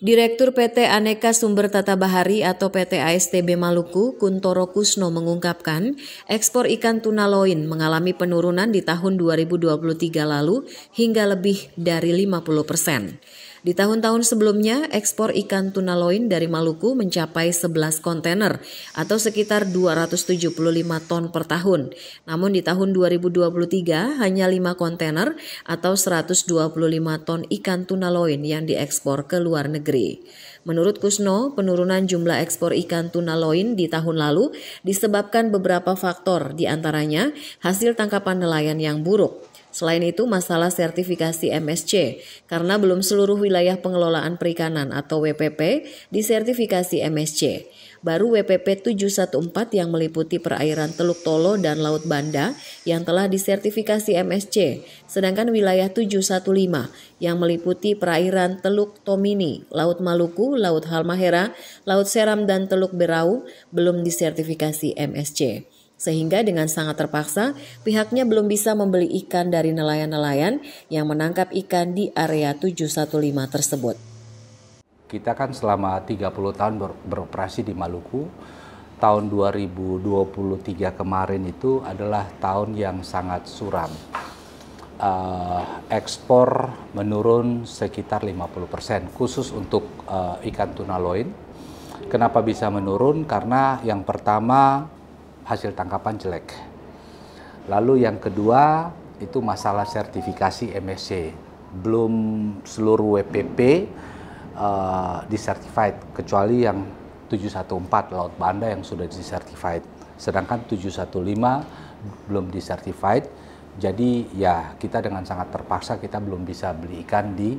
Direktur PT Aneka Sumber Tata Bahari atau PT ASTB Maluku, Kuntoro Kusno mengungkapkan, ekspor ikan tuna loin mengalami penurunan di tahun 2023 lalu hingga lebih dari 50 persen. Di tahun-tahun sebelumnya, ekspor ikan tuna loin dari Maluku mencapai 11 kontainer atau sekitar 275 ton per tahun. Namun di tahun 2023 hanya 5 kontainer atau 125 ton ikan tuna loin yang diekspor ke luar negeri. Menurut Kusno, penurunan jumlah ekspor ikan tuna loin di tahun lalu disebabkan beberapa faktor, diantaranya hasil tangkapan nelayan yang buruk, Selain itu, masalah sertifikasi MSC, karena belum seluruh wilayah pengelolaan perikanan atau WPP disertifikasi MSC. Baru WPP 714 yang meliputi perairan Teluk Tolo dan Laut Banda yang telah disertifikasi MSC, sedangkan wilayah 715 yang meliputi perairan Teluk Tomini, Laut Maluku, Laut Halmahera, Laut Seram dan Teluk Berau belum disertifikasi MSC. Sehingga dengan sangat terpaksa, pihaknya belum bisa membeli ikan dari nelayan-nelayan yang menangkap ikan di area 715 tersebut. Kita kan selama 30 tahun ber beroperasi di Maluku. Tahun 2023 kemarin itu adalah tahun yang sangat suram. Uh, ekspor menurun sekitar 50% khusus untuk uh, ikan tuna loin. Kenapa bisa menurun? Karena yang pertama hasil tangkapan jelek. Lalu yang kedua itu masalah sertifikasi MSC. Belum seluruh WPP uh, eh, disertified kecuali yang 714 Laut Banda yang sudah disertified. Sedangkan 715 belum disertified. Jadi ya kita dengan sangat terpaksa kita belum bisa beli ikan di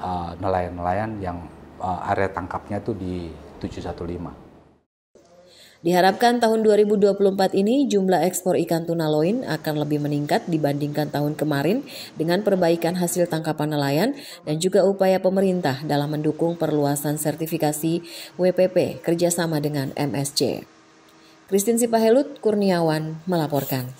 eh, nelayan-nelayan uh, yang uh, area tangkapnya itu di 715. Diharapkan tahun 2024 ini jumlah ekspor ikan tuna loin akan lebih meningkat dibandingkan tahun kemarin dengan perbaikan hasil tangkapan nelayan dan juga upaya pemerintah dalam mendukung perluasan sertifikasi WPP kerjasama dengan MSC. Kristin Sipahelut Kurniawan melaporkan.